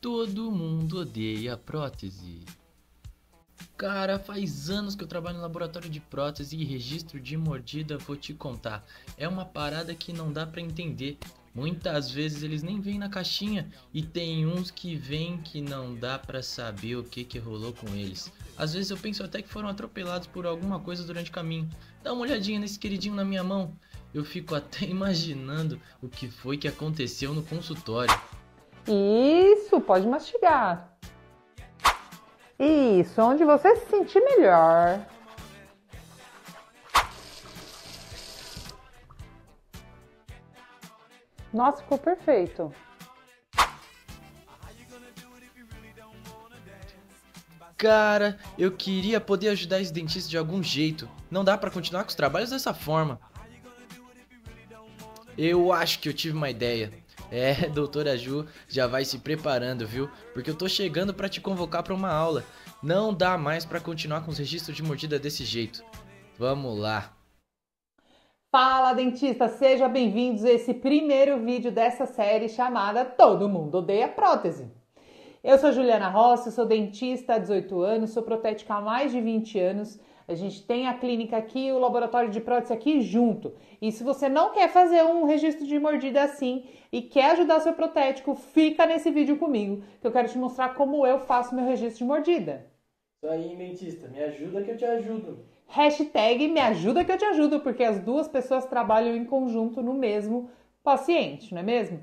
Todo mundo odeia prótese. Cara, faz anos que eu trabalho no laboratório de prótese e registro de mordida, vou te contar. É uma parada que não dá para entender. Muitas vezes eles nem vêm na caixinha e tem uns que vêm que não dá para saber o que, que rolou com eles. Às vezes eu penso até que foram atropelados por alguma coisa durante o caminho. Dá uma olhadinha nesse queridinho na minha mão. Eu fico até imaginando o que foi que aconteceu no consultório. Isso, pode mastigar. Isso, onde você se sentir melhor. Nossa, ficou perfeito. Cara, eu queria poder ajudar esse dentista de algum jeito. Não dá para continuar com os trabalhos dessa forma. Eu acho que eu tive uma ideia. É, doutora Ju, já vai se preparando, viu? Porque eu tô chegando para te convocar para uma aula. Não dá mais para continuar com os registros de mordida desse jeito. Vamos lá. Fala, dentista! Seja bem-vindos a esse primeiro vídeo dessa série chamada Todo Mundo Odeia Prótese. Eu sou Juliana Rossi, sou dentista há 18 anos, sou protética há mais de 20 anos a gente tem a clínica aqui, o laboratório de prótese aqui junto. E se você não quer fazer um registro de mordida assim e quer ajudar seu protético, fica nesse vídeo comigo, que eu quero te mostrar como eu faço meu registro de mordida. Isso aí, dentista, me ajuda que eu te ajudo. Hashtag me ajuda que eu te ajudo, porque as duas pessoas trabalham em conjunto no mesmo paciente, não é mesmo?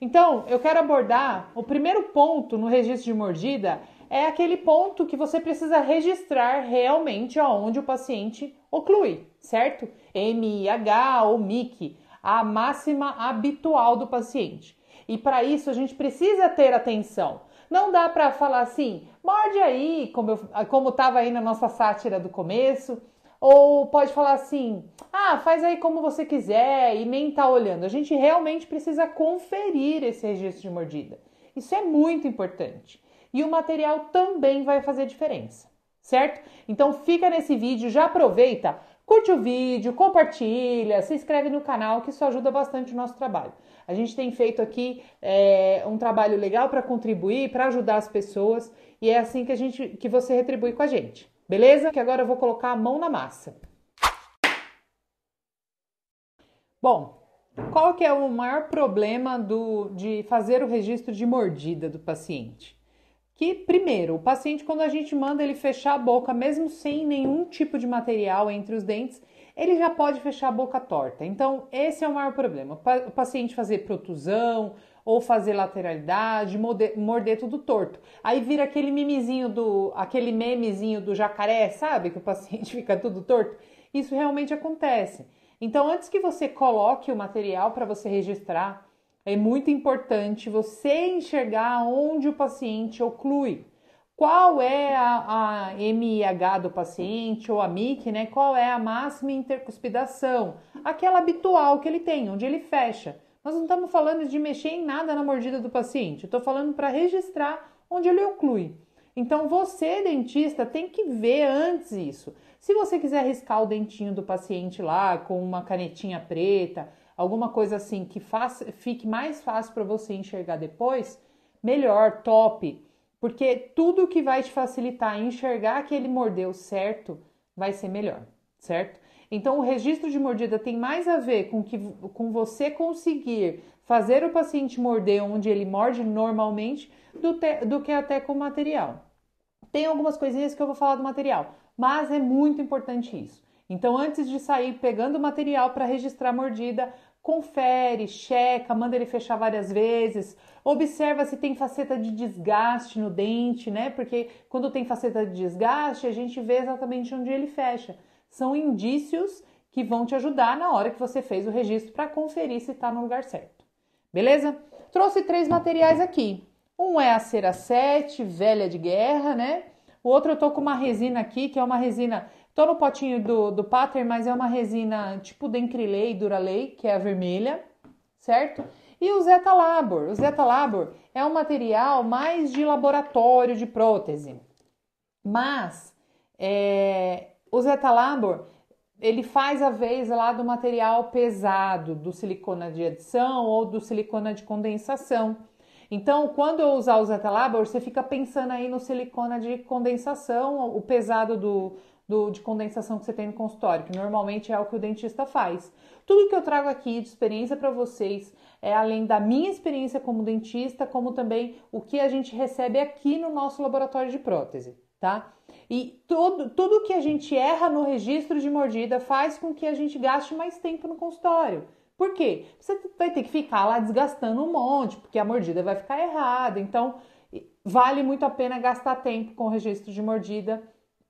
Então, eu quero abordar o primeiro ponto no registro de mordida é aquele ponto que você precisa registrar realmente aonde o paciente oclui, certo? MIH ou MIC, a máxima habitual do paciente. E para isso a gente precisa ter atenção. Não dá para falar assim, morde aí, como eu, como estava aí na nossa sátira do começo, ou pode falar assim, ah, faz aí como você quiser e nem tá olhando. A gente realmente precisa conferir esse registro de mordida. Isso é muito importante e o material também vai fazer diferença, certo? Então fica nesse vídeo, já aproveita, curte o vídeo, compartilha, se inscreve no canal, que isso ajuda bastante o nosso trabalho. A gente tem feito aqui é, um trabalho legal para contribuir, para ajudar as pessoas e é assim que a gente, que você retribui com a gente, beleza? Que agora eu vou colocar a mão na massa. Bom, qual que é o maior problema do, de fazer o registro de mordida do paciente? que, primeiro, o paciente, quando a gente manda ele fechar a boca, mesmo sem nenhum tipo de material entre os dentes, ele já pode fechar a boca torta. Então, esse é o maior problema. O paciente fazer protusão ou fazer lateralidade, morder, tudo torto. Aí vira aquele mimizinho do, aquele memezinho do jacaré, sabe? Que o paciente fica tudo torto. Isso realmente acontece. Então, antes que você coloque o material para você registrar é muito importante você enxergar onde o paciente oclui. Qual é a, a MIH do paciente ou a MIC, né? Qual é a máxima intercuspidação? Aquela habitual que ele tem, onde ele fecha. Nós não estamos falando de mexer em nada na mordida do paciente. Estou falando para registrar onde ele oclui. Então você, dentista, tem que ver antes isso. Se você quiser riscar o dentinho do paciente lá com uma canetinha preta, alguma coisa assim que faça, fique mais fácil para você enxergar depois, melhor, top. Porque tudo que vai te facilitar enxergar que ele mordeu certo vai ser melhor, certo? Então, o registro de mordida tem mais a ver com, que, com você conseguir fazer o paciente morder onde ele morde normalmente do, te, do que até com o material. Tem algumas coisinhas que eu vou falar do material, mas é muito importante isso. Então, antes de sair pegando o material para registrar a mordida, confere, checa, manda ele fechar várias vezes, observa se tem faceta de desgaste no dente, né? Porque quando tem faceta de desgaste, a gente vê exatamente onde ele fecha. São indícios que vão te ajudar na hora que você fez o registro para conferir se está no lugar certo. Beleza? Trouxe três materiais aqui. Um é a cera 7, velha de guerra, né? O outro eu tô com uma resina aqui, que é uma resina Tô no potinho do, do Pater, mas é uma resina tipo Dentrilei, Duralei, que é a vermelha, certo? E o Zeta Labor. O Zeta Labor é um material mais de laboratório de prótese. Mas é, o Zeta Labor, ele faz a vez lá do material pesado, do silicona de adição ou do silicona de condensação. Então, quando eu usar o Zeta Labor, você fica pensando aí no silicona de condensação, o pesado do, do, de condensação que você tem no consultório, que normalmente é o que o dentista faz. Tudo que eu trago aqui de experiência para vocês é além da minha experiência como dentista, como também o que a gente recebe aqui no nosso laboratório de prótese, tá? E todo, tudo que a gente erra no registro de mordida faz com que a gente gaste mais tempo no consultório. Por quê? Você vai ter que ficar lá desgastando um monte, porque a mordida vai ficar errada. Então, vale muito a pena gastar tempo com o registro de mordida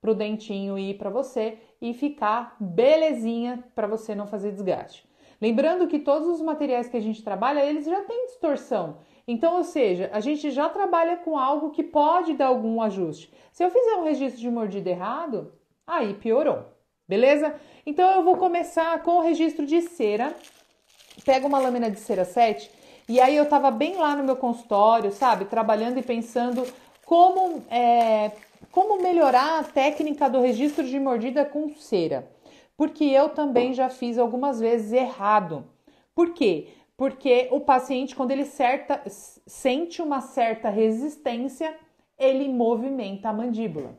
para o dentinho ir para você e ficar belezinha para você não fazer desgaste. Lembrando que todos os materiais que a gente trabalha, eles já têm distorção. Então, ou seja, a gente já trabalha com algo que pode dar algum ajuste. Se eu fizer um registro de mordida errado, aí piorou, beleza? Então eu vou começar com o registro de cera. Pega uma lâmina de cera 7 e aí eu tava bem lá no meu consultório, sabe? Trabalhando e pensando como é, como melhorar a técnica do registro de mordida com cera? Porque eu também já fiz algumas vezes errado. Por quê? Porque o paciente, quando ele certa, sente uma certa resistência, ele movimenta a mandíbula.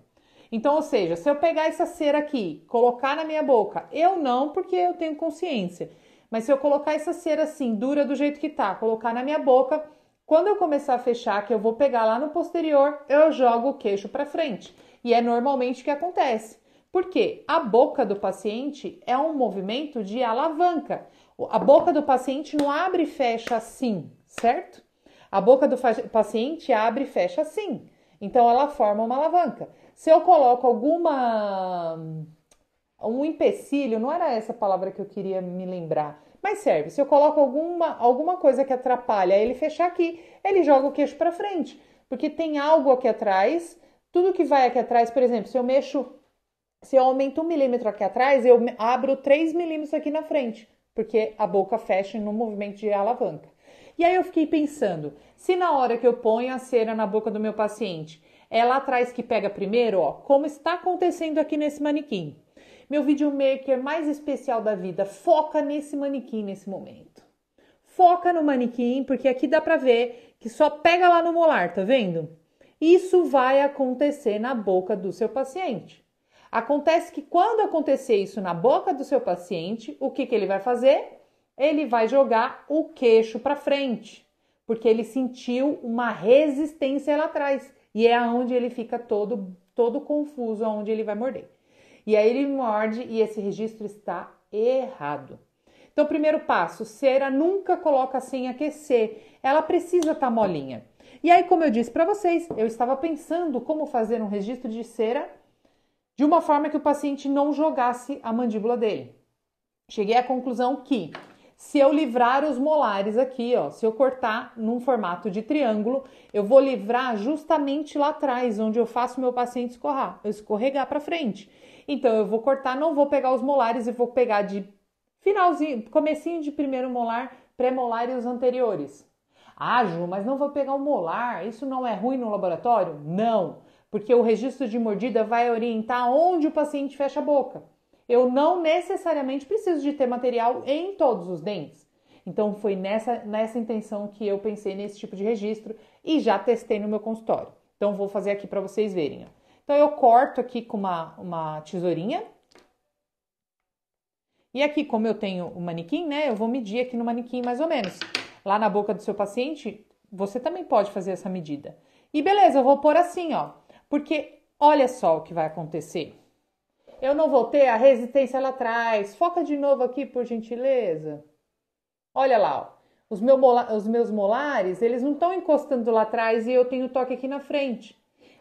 Então, ou seja, se eu pegar essa cera aqui, colocar na minha boca, eu não, porque eu tenho consciência. Mas se eu colocar essa cera assim, dura do jeito que tá, colocar na minha boca, quando eu começar a fechar, que eu vou pegar lá no posterior, eu jogo o queixo para frente. E é normalmente o que acontece. Porque a boca do paciente é um movimento de alavanca. A boca do paciente não abre e fecha assim, certo? A boca do paciente abre e fecha assim. Então ela forma uma alavanca. Se eu coloco alguma um empecilho, não era essa palavra que eu queria me lembrar, mas serve, se eu coloco alguma, alguma coisa que atrapalha ele fechar aqui, ele joga o queixo para frente, porque tem algo aqui atrás, tudo que vai aqui atrás, por exemplo, se eu mexo, se eu aumento um milímetro aqui atrás, eu abro 3 milímetros aqui na frente, porque a boca fecha no movimento de alavanca. E aí eu fiquei pensando, se na hora que eu ponho a cera na boca do meu paciente, é lá atrás que pega primeiro, ó, como está acontecendo aqui nesse manequim meu videomaker mais especial da vida, foca nesse manequim nesse momento. Foca no manequim, porque aqui dá pra ver que só pega lá no molar, tá vendo? Isso vai acontecer na boca do seu paciente. Acontece que quando acontecer isso na boca do seu paciente, o que, que ele vai fazer? Ele vai jogar o queixo para frente, porque ele sentiu uma resistência lá atrás e é aonde ele fica todo todo confuso, aonde ele vai morder. E aí ele morde e esse registro está errado. Então, primeiro passo: cera nunca coloca sem aquecer, ela precisa estar tá molinha. E aí, como eu disse para vocês, eu estava pensando como fazer um registro de cera de uma forma que o paciente não jogasse a mandíbula dele. Cheguei à conclusão que se eu livrar os molares aqui, ó, se eu cortar num formato de triângulo, eu vou livrar justamente lá atrás, onde eu faço meu paciente escorrar, escorregar para frente. Então eu vou cortar, não vou pegar os molares e vou pegar de finalzinho, comecinho de primeiro molar, pré-molar e os anteriores. Ah, Ju, mas não vou pegar o molar, isso não é ruim no laboratório? Não, porque o registro de mordida vai orientar onde o paciente fecha a boca. Eu não necessariamente preciso de ter material em todos os dentes. Então foi nessa, nessa intenção que eu pensei nesse tipo de registro e já testei no meu consultório. Então vou fazer aqui para vocês verem. Ó. Então, eu corto aqui com uma, uma tesourinha. E aqui, como eu tenho o manequim, né, eu vou medir aqui no manequim mais ou menos. Lá na boca do seu paciente, você também pode fazer essa medida. E beleza, eu vou pôr assim, ó. Porque olha só o que vai acontecer. Eu não vou ter a resistência lá atrás. Foca de novo aqui, por gentileza. Olha lá, ó. Os, meu mola, os meus molares, eles não estão encostando lá atrás e eu tenho toque aqui na frente.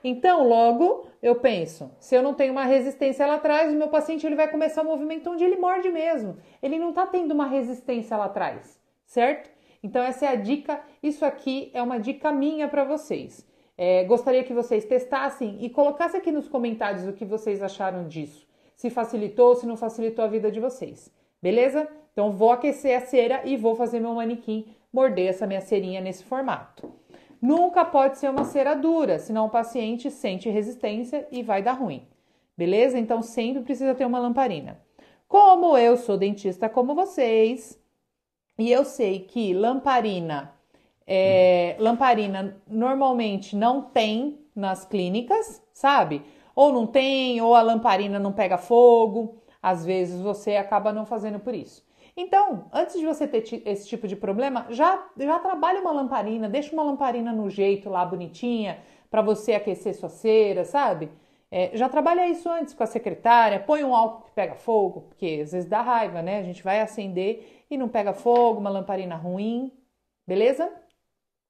Então, logo, eu penso, se eu não tenho uma resistência lá atrás, o meu paciente ele vai começar o movimento onde ele morde mesmo. Ele não está tendo uma resistência lá atrás, certo? Então, essa é a dica. Isso aqui é uma dica minha para vocês. É, gostaria que vocês testassem e colocassem aqui nos comentários o que vocês acharam disso. Se facilitou, se não facilitou a vida de vocês. Beleza? Então, vou aquecer a cera e vou fazer meu manequim morder essa minha cerinha nesse formato. Nunca pode ser uma cera dura, senão o paciente sente resistência e vai dar ruim. Beleza? Então sempre precisa ter uma lamparina. Como eu sou dentista como vocês, e eu sei que lamparina, é, lamparina normalmente não tem nas clínicas, sabe? Ou não tem, ou a lamparina não pega fogo. Às vezes você acaba não fazendo por isso. Então, antes de você ter esse tipo de problema, já, já trabalha uma lamparina, deixa uma lamparina no jeito lá bonitinha, para você aquecer sua cera, sabe? É, já trabalha isso antes com a secretária, põe um álcool que pega fogo, porque às vezes dá raiva, né? A gente vai acender e não pega fogo, uma lamparina ruim, beleza?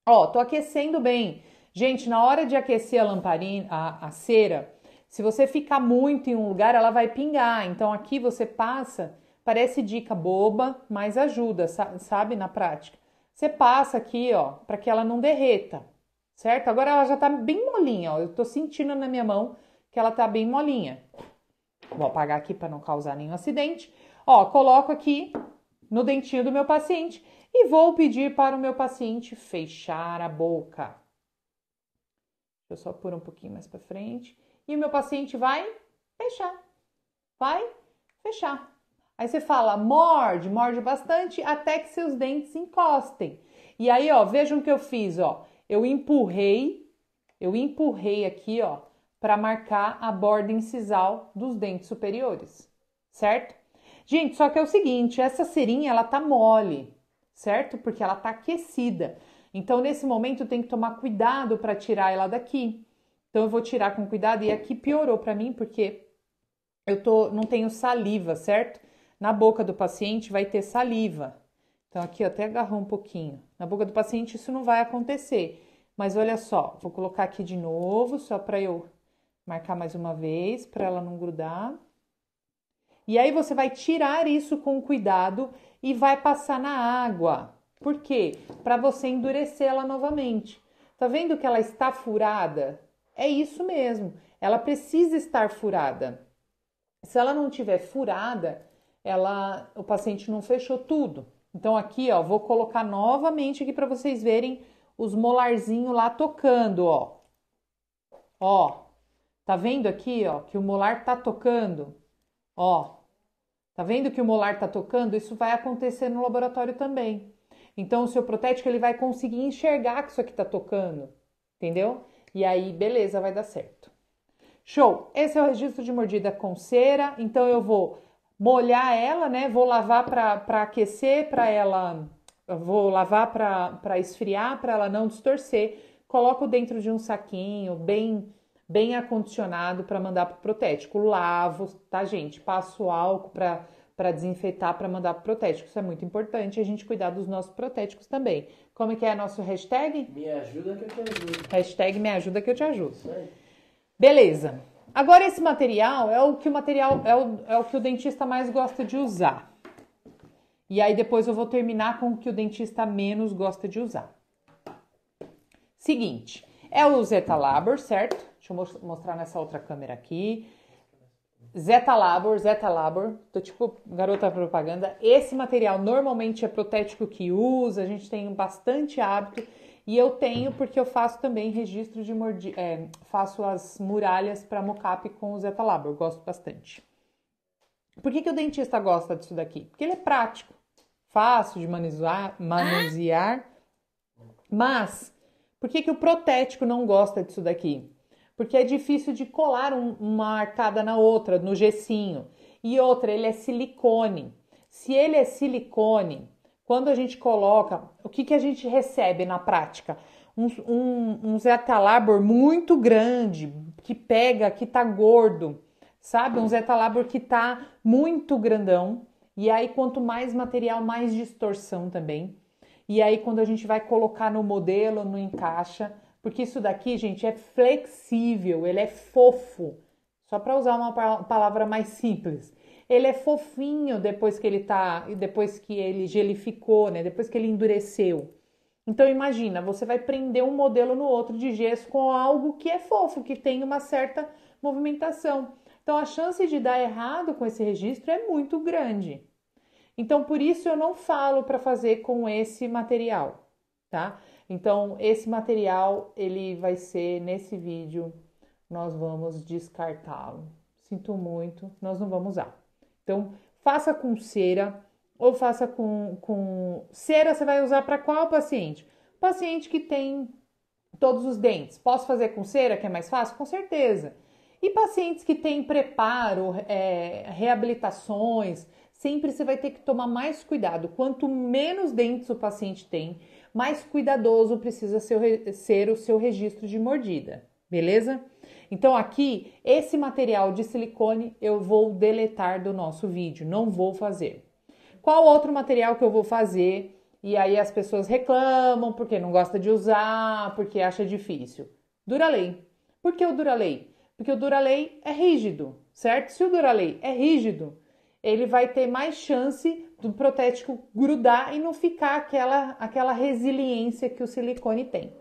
Ó, tô aquecendo bem. Gente, na hora de aquecer a lamparina, a, a cera, se você ficar muito em um lugar, ela vai pingar. Então aqui você passa Parece dica boba, mas ajuda, sabe, na prática. Você passa aqui, ó, para que ela não derreta, certo? Agora ela já tá bem molinha, ó. Eu tô sentindo na minha mão que ela tá bem molinha. Vou apagar aqui para não causar nenhum acidente. Ó, coloco aqui no dentinho do meu paciente e vou pedir para o meu paciente fechar a boca. Deixa eu só pôr um pouquinho mais para frente. E o meu paciente vai fechar. Vai fechar. Aí você fala, morde, morde bastante até que seus dentes encostem. E aí, ó, vejam o que eu fiz, ó. Eu empurrei, eu empurrei aqui, ó, para marcar a borda incisal dos dentes superiores, certo? Gente, só que é o seguinte, essa cerinha ela tá mole, certo? Porque ela tá aquecida. Então, nesse momento tem que tomar cuidado para tirar ela daqui. Então eu vou tirar com cuidado e aqui piorou para mim porque eu tô não tenho saliva, certo? Na boca do paciente vai ter saliva. Então, aqui até agarrou um pouquinho. Na boca do paciente isso não vai acontecer. Mas olha só, vou colocar aqui de novo, só para eu marcar mais uma vez, para ela não grudar. E aí você vai tirar isso com cuidado e vai passar na água. Por quê? Para você endurecer ela novamente. Tá vendo que ela está furada? É isso mesmo. Ela precisa estar furada. Se ela não tiver furada, ela, o paciente não fechou tudo. Então aqui, ó, vou colocar novamente aqui para vocês verem os molarzinho lá tocando, ó. Ó. Tá vendo aqui, ó, que o molar tá tocando? Ó. Tá vendo que o molar tá tocando? Isso vai acontecer no laboratório também. Então o seu protético ele vai conseguir enxergar que isso aqui tá tocando, entendeu? E aí, beleza, vai dar certo. Show. Esse é o registro de mordida com cera. Então eu vou molhar ela, né? Vou lavar para aquecer, para ela. Vou lavar para esfriar, para ela não distorcer. Coloco dentro de um saquinho bem bem acondicionado para mandar para o protético. Lavo, tá, gente? Passo álcool para desinfetar, para mandar para o protético. Isso é muito importante a gente cuidar dos nossos protéticos também. Como é que é nosso hashtag? Me ajuda que eu te ajudo. Hashtag me ajuda que eu te ajudo. Beleza. Agora, esse material é o que o material é o, é o que o dentista mais gosta de usar. E aí depois eu vou terminar com o que o dentista menos gosta de usar. Seguinte, é o Zeta Labor, certo? Deixa eu mostrar nessa outra câmera aqui. Zeta Labor, Zeta Labor, tô tipo garota propaganda. Esse material normalmente é protético que usa, a gente tem bastante hábito e eu tenho porque eu faço também registro de mordi... É, faço as muralhas para mocap com o Zetalab, eu gosto bastante. Por que, que o dentista gosta disso daqui? Porque ele é prático, fácil de manusear, manusear. Mas por que, que o protético não gosta disso daqui? Porque é difícil de colar um, uma arcada na outra, no gessinho. E outra, ele é silicone. Se ele é silicone, quando a gente coloca, o que, que a gente recebe na prática? Um, um, um muito grande, que pega, que tá gordo, sabe? Um zetalabor que tá muito grandão. E aí, quanto mais material, mais distorção também. E aí, quando a gente vai colocar no modelo, no encaixa, porque isso daqui, gente, é flexível, ele é fofo. Só para usar uma palavra mais simples ele é fofinho depois que ele tá, depois que ele gelificou, né? Depois que ele endureceu. Então imagina, você vai prender um modelo no outro de gesso com algo que é fofo, que tem uma certa movimentação. Então a chance de dar errado com esse registro é muito grande. Então por isso eu não falo para fazer com esse material, tá? Então esse material ele vai ser nesse vídeo nós vamos descartá-lo. Sinto muito, nós não vamos usar. Então, faça com cera ou faça com, com... cera. Você vai usar para qual paciente? Paciente que tem todos os dentes. Posso fazer com cera, que é mais fácil? Com certeza. E pacientes que têm preparo, é, reabilitações, sempre você vai ter que tomar mais cuidado. Quanto menos dentes o paciente tem, mais cuidadoso precisa ser o seu registro de mordida, beleza? Então aqui, esse material de silicone eu vou deletar do nosso vídeo, não vou fazer. Qual outro material que eu vou fazer? E aí as pessoas reclamam porque não gosta de usar, porque acha difícil. Duralei. Por que o Duralei? Porque o Duralei é rígido, certo? Se o Duralei é rígido, ele vai ter mais chance do protético grudar e não ficar aquela, aquela resiliência que o silicone tem.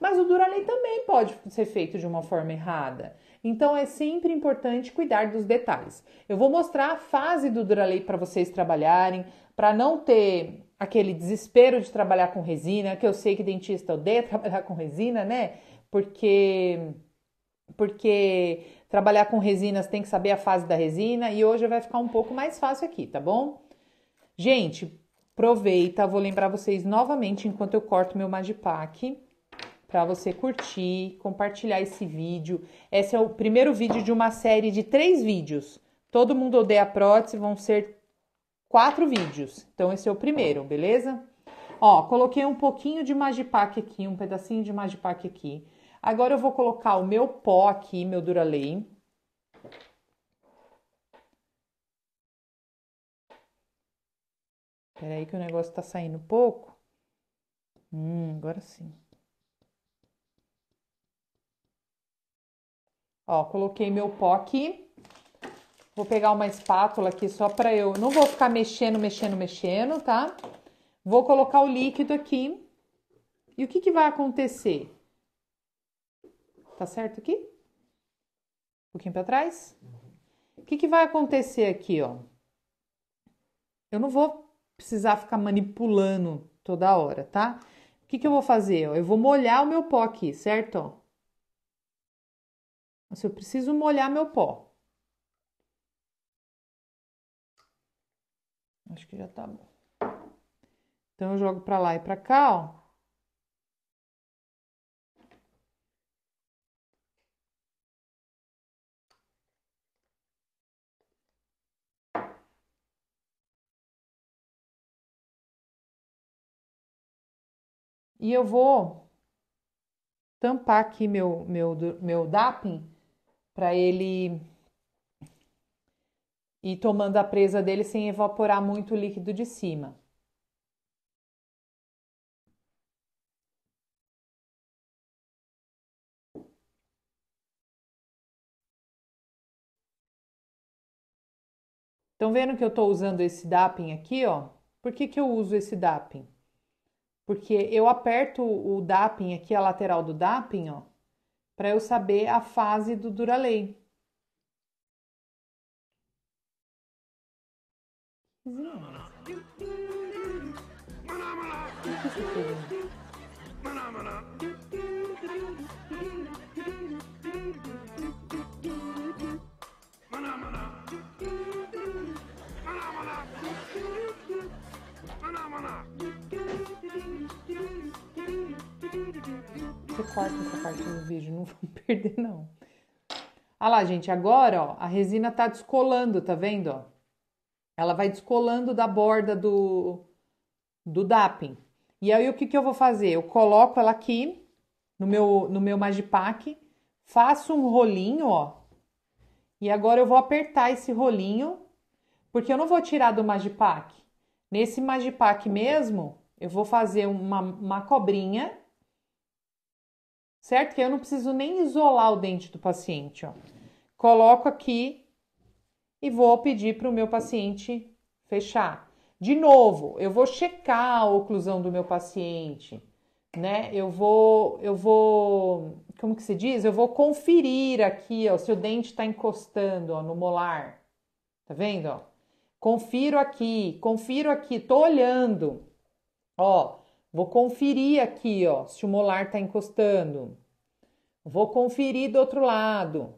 Mas o Duralei também pode ser feito de uma forma errada. Então é sempre importante cuidar dos detalhes. Eu vou mostrar a fase do Duralei para vocês trabalharem, para não ter aquele desespero de trabalhar com resina, que eu sei que dentista odeia trabalhar com resina, né? Porque porque trabalhar com resinas tem que saber a fase da resina e hoje vai ficar um pouco mais fácil aqui, tá bom? Gente, aproveita, vou lembrar vocês novamente enquanto eu corto meu Magipack para você curtir, compartilhar esse vídeo. Esse é o primeiro vídeo de uma série de três vídeos. Todo mundo odeia prótese, vão ser quatro vídeos. Então esse é o primeiro, beleza? Ó, coloquei um pouquinho de Magipac aqui, um pedacinho de Magipac aqui. Agora eu vou colocar o meu pó aqui, meu Duralei. Peraí que o negócio tá saindo pouco. Hum, agora sim. Ó, coloquei meu pó aqui. Vou pegar uma espátula aqui só para eu... Não vou ficar mexendo, mexendo, mexendo, tá? Vou colocar o líquido aqui. E o que, que vai acontecer? Tá certo aqui? Um pouquinho para trás. O que, que vai acontecer aqui, ó? Eu não vou precisar ficar manipulando toda hora, tá? O que, que eu vou fazer? Eu vou molhar o meu pó aqui, certo? se eu preciso molhar meu pó. Acho que já tá bom. Então eu jogo para lá e para cá, ó. E eu vou tampar aqui meu, meu, meu dapping para ele ir tomando a presa dele sem evaporar muito o líquido de cima. Estão vendo que eu estou usando esse dapping aqui, ó? Por que, que eu uso esse dapping? Porque eu aperto o dapping aqui, a lateral do dapping, ó, para eu saber a fase do Duralei. Que Thank you. Você corta essa parte do vídeo, não vão perder não. Olha ah lá, gente, agora, ó, a resina tá descolando, tá vendo, ó? Ela vai descolando da borda do, do dapping. E aí, o que que eu vou fazer? Eu coloco ela aqui no meu, no meu Magipack, faço um rolinho, ó. E agora eu vou apertar esse rolinho, porque eu não vou tirar do Magipack. Nesse Magipack mesmo, eu vou fazer uma, uma cobrinha certo? Que eu não preciso nem isolar o dente do paciente, ó. Coloco aqui e vou pedir para o meu paciente fechar. De novo, eu vou checar a oclusão do meu paciente, né? Eu vou, eu vou, como que se diz? Eu vou conferir aqui, ó, se o dente está encostando, ó, no molar. Tá vendo, ó? Confiro aqui, confiro aqui, tô olhando. Ó, Vou conferir aqui, ó, se o molar tá encostando. Vou conferir do outro lado.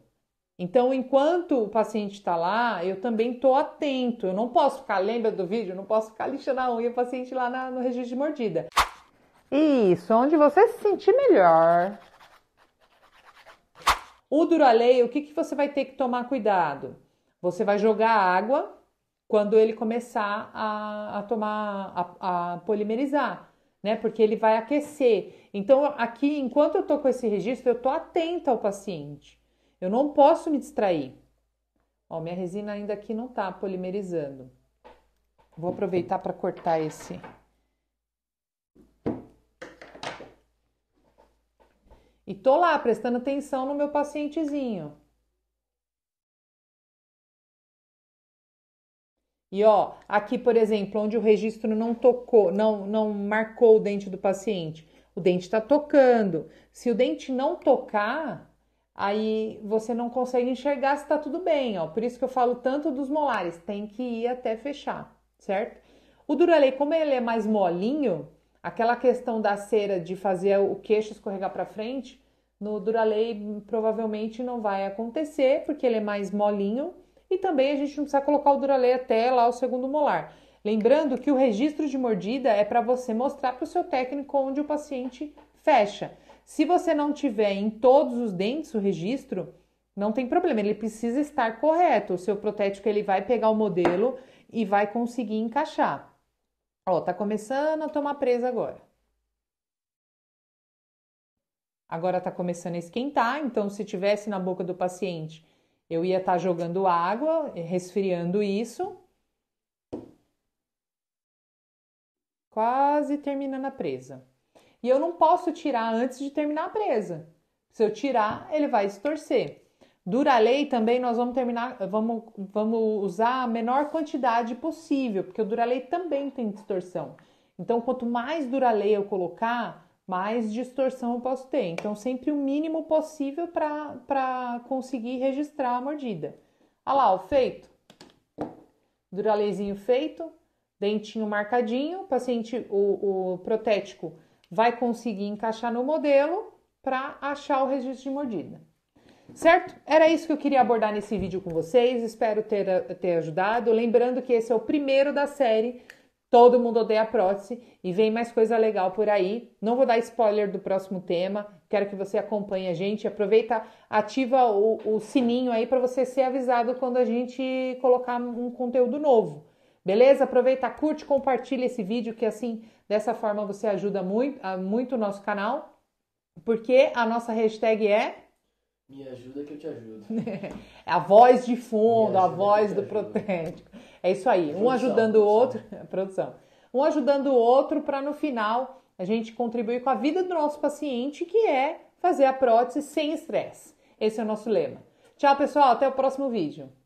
Então, enquanto o paciente está lá, eu também estou atento. Eu não posso ficar, lembra do vídeo? Eu não posso ficar lixando a unha o paciente lá na, no registro de mordida. Isso, onde você se sentir melhor. O Duralei, o que, que você vai ter que tomar cuidado? Você vai jogar água quando ele começar a, a tomar, a, a polimerizar né? Porque ele vai aquecer. Então, aqui, enquanto eu estou com esse registro, eu estou atenta ao paciente. Eu não posso me distrair. Ó, minha resina ainda aqui não está polimerizando. Vou aproveitar para cortar esse. E tô lá prestando atenção no meu pacientezinho. E ó, aqui, por exemplo, onde o registro não tocou, não, não marcou o dente do paciente, o dente está tocando. Se o dente não tocar, aí você não consegue enxergar se está tudo bem, ó. Por isso que eu falo tanto dos molares, tem que ir até fechar, certo? O Duralei, como ele é mais molinho, aquela questão da cera de fazer o queixo escorregar para frente, no Duralei provavelmente não vai acontecer, porque ele é mais molinho e também a gente não precisa colocar o Duralei até lá o segundo molar. Lembrando que o registro de mordida é para você mostrar para o seu técnico onde o paciente fecha. Se você não tiver em todos os dentes o registro, não tem problema, ele precisa estar correto. O seu protético ele vai pegar o modelo e vai conseguir encaixar. Ó, tá começando a tomar presa agora. Agora tá começando a esquentar, então se tivesse na boca do paciente eu ia estar tá jogando água, resfriando isso. Quase terminando a presa. E eu não posso tirar antes de terminar a presa. Se eu tirar, ele vai se torcer. Duralei também nós vamos terminar, vamos, vamos usar a menor quantidade possível, porque o Duralei também tem distorção. Então, quanto mais Duralei eu colocar, mais distorção eu posso ter. Então, sempre o mínimo possível para conseguir registrar a mordida. Olha lá, o feito. Duralezinho feito, dentinho marcadinho, o paciente, o, o protético vai conseguir encaixar no modelo para achar o registro de mordida. Certo? Era isso que eu queria abordar nesse vídeo com vocês. Espero ter, ter ajudado. Lembrando que esse é o primeiro da série Todo mundo odeia a prótese e vem mais coisa legal por aí. Não vou dar spoiler do próximo tema. Quero que você acompanhe a gente. Aproveita, ativa o, o sininho aí para você ser avisado quando a gente colocar um conteúdo novo. Beleza? Aproveita, curte, compartilha esse vídeo que assim, dessa forma você ajuda muito, muito o nosso canal. Porque a nossa hashtag é me ajuda que eu te ajudo. É a voz de fundo, a voz do protético. É isso aí, produção, um ajudando produção. o outro, produção, um ajudando o outro para no final a gente contribuir com a vida do nosso paciente, que é fazer a prótese sem estresse. Esse é o nosso lema. Tchau, pessoal, até o próximo vídeo.